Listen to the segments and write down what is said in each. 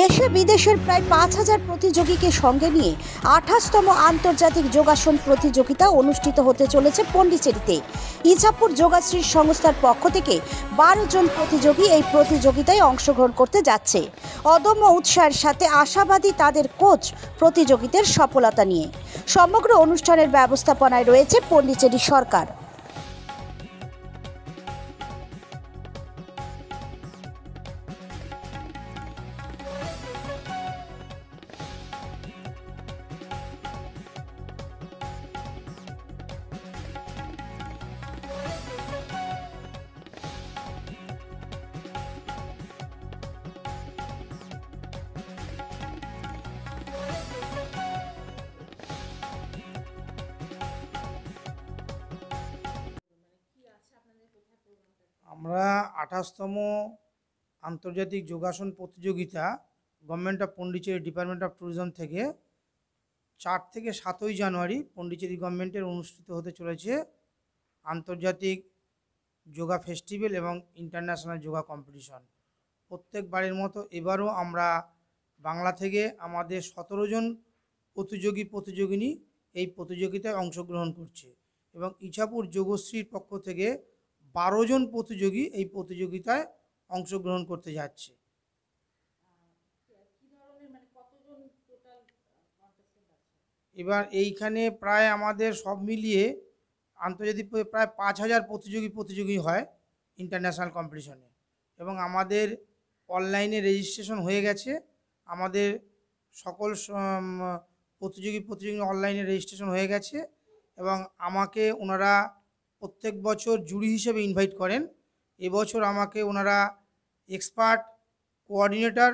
দেশে বিদেশের প্রায় পাঁচ হাজার প্রতিযোগীকে সঙ্গে নিয়ে আঠাশতম আন্তর্জাতিক যোগাসন প্রতিযোগিতা অনুষ্ঠিত হতে চলেছে পণ্ডিচেরিতে ইছাপুর যোগাশ্রী সংস্থার পক্ষ থেকে বারো জন প্রতিযোগী এই প্রতিযোগিতায় অংশগ্রহণ করতে যাচ্ছে অদম্য উৎসাহের সাথে আশাবাদী তাদের কোচ প্রতিযোগিতার সফলতা নিয়ে সমগ্র অনুষ্ঠানের ব্যবস্থাপনায় রয়েছে পণ্ডিচেরি সরকার আমরা আঠাশতম আন্তর্জাতিক যোগাসন প্রতিযোগিতা government of Pondicherry department of tourism থেকে চার থেকে সাতই জানুয়ারি পন্ডিচেরি গভর্নমেন্টের অনুষ্ঠিত হতে চলেছে আন্তর্জাতিক যোগা ফেস্টিভ্যাল এবং ইন্টারন্যাশনাল যোগা কম্পিটিশন প্রত্যেকবারের মতো এবারও আমরা বাংলা থেকে আমাদের সতেরো জন প্রতিযোগী প্রতিযোগিনী এই প্রতিযোগিতায় অংশগ্রহণ করছে এবং ইছাপুর যোগশ্রীর পক্ষ থেকে বারো জন প্রতিযোগী এই প্রতিযোগিতায় অংশগ্রহণ করতে যাচ্ছে এবার এইখানে প্রায় আমাদের সব মিলিয়ে আন্তর্জাতিক প্রায় পাঁচ হাজার প্রতিযোগী প্রতিযোগী হয় ইন্টারন্যাশনাল কম্পিটিশনে এবং আমাদের অনলাইনে রেজিস্ট্রেশন হয়ে গেছে আমাদের সকল প্রতিযোগী প্রতিযোগী অনলাইনে রেজিস্ট্রেশন হয়ে গেছে এবং আমাকে ওনারা প্রত্যেক বছর জুরি হিসেবে ইনভাইট করেন এবছর আমাকে ওনারা এক্সপার্ট কোঅর্ডিনেটর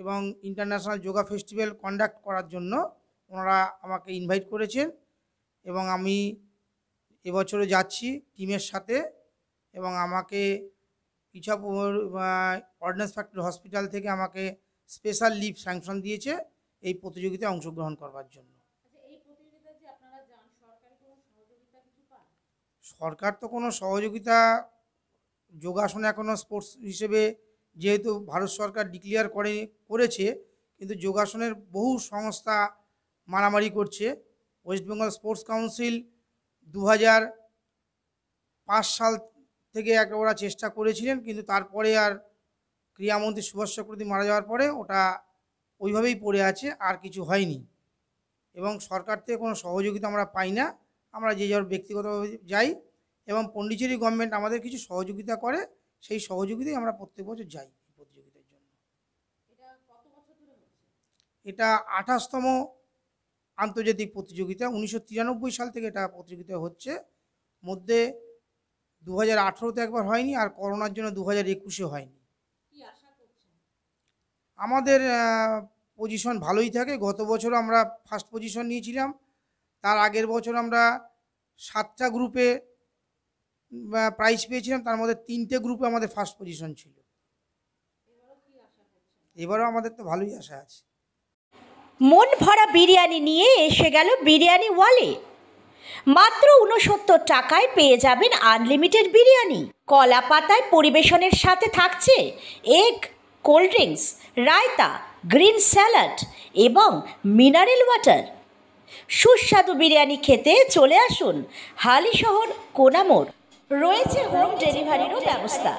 এবং ইন্টারন্যাশনাল যোগা ফেস্টিভ্যাল কন্ডাক্ট করার জন্য ওনারা আমাকে ইনভাইট করেছেন এবং আমি এবছরে যাচ্ছি টিমের সাথে এবং আমাকে ইছাপুর অর্ডিন্যান্স ফ্যাক্টরি হসপিটাল থেকে আমাকে স্পেশাল লিভ স্যাংশন দিয়েছে এই প্রতিযোগিতায় অংশগ্রহণ করবার জন্য সরকার তো কোনো সহযোগিতা যোগাসন এখনও স্পোর্টস হিসেবে যেহেতু ভারত সরকার ডিক্লেয়ার করে করেছে কিন্তু যোগাসনের বহু সংস্থা মারামারি করছে ওয়েস্ট বেঙ্গল স্পোর্টস কাউন্সিল দু সাল থেকে একটা ওরা চেষ্টা করেছিলেন কিন্তু তারপরে আর ক্রীড়ামন্ত্রী সুভাষ চক্রবর্তী মারা যাওয়ার পরে ওটা ওইভাবেই পড়ে আছে আর কিছু হয়নি এবং সরকার থেকে কোনো সহযোগিতা আমরা পাই না আমরা যে যার ব্যক্তিগতভাবে যাই এবং পন্ডিচেরি গভর্নমেন্ট আমাদের কিছু সহযোগিতা করে সেই সহযোগিতায় আমরা প্রত্যেক বছর যাই প্রতিযোগিতার জন্য এটা আঠাশতম আন্তর্জাতিক প্রতিযোগিতা উনিশশো সাল থেকে এটা প্রতিযোগিতা হচ্ছে মধ্যে দু হাজার আঠেরোতে একবার হয়নি আর করোনার জন্য দু হাজার একুশে হয়নি আমাদের পজিশন ভালোই থাকে গত বছর আমরা ফার্স্ট পজিশন নিয়েছিলাম তার আগের বছর আমরা সাতটা গ্রুপে প্রাইজ পেয়েছিলাম তার মধ্যে তিনটে গ্রুপে আমাদের ফার্স্ট পজিশন ছিল এবারও আমাদের তো ভালোই আশা আছে মন ভরা বিরিয়ানি নিয়ে এসে গেল বিরিয়ানি ওয়ালে মাত্র উনসত্তর টাকায় পেয়ে যাবেন আনলিমিটেড বিরিয়ানি কলা পাতায় পরিবেশনের সাথে থাকছে egg cold drinks raita green salad এবং মিনারেল ওয়াটার সুস্বাদু বিরিয়ানি খেতে চলে আসুন হালি শহর কোনামোর রয়েছে হোম ডেলিভারিরও ব্যবস্থা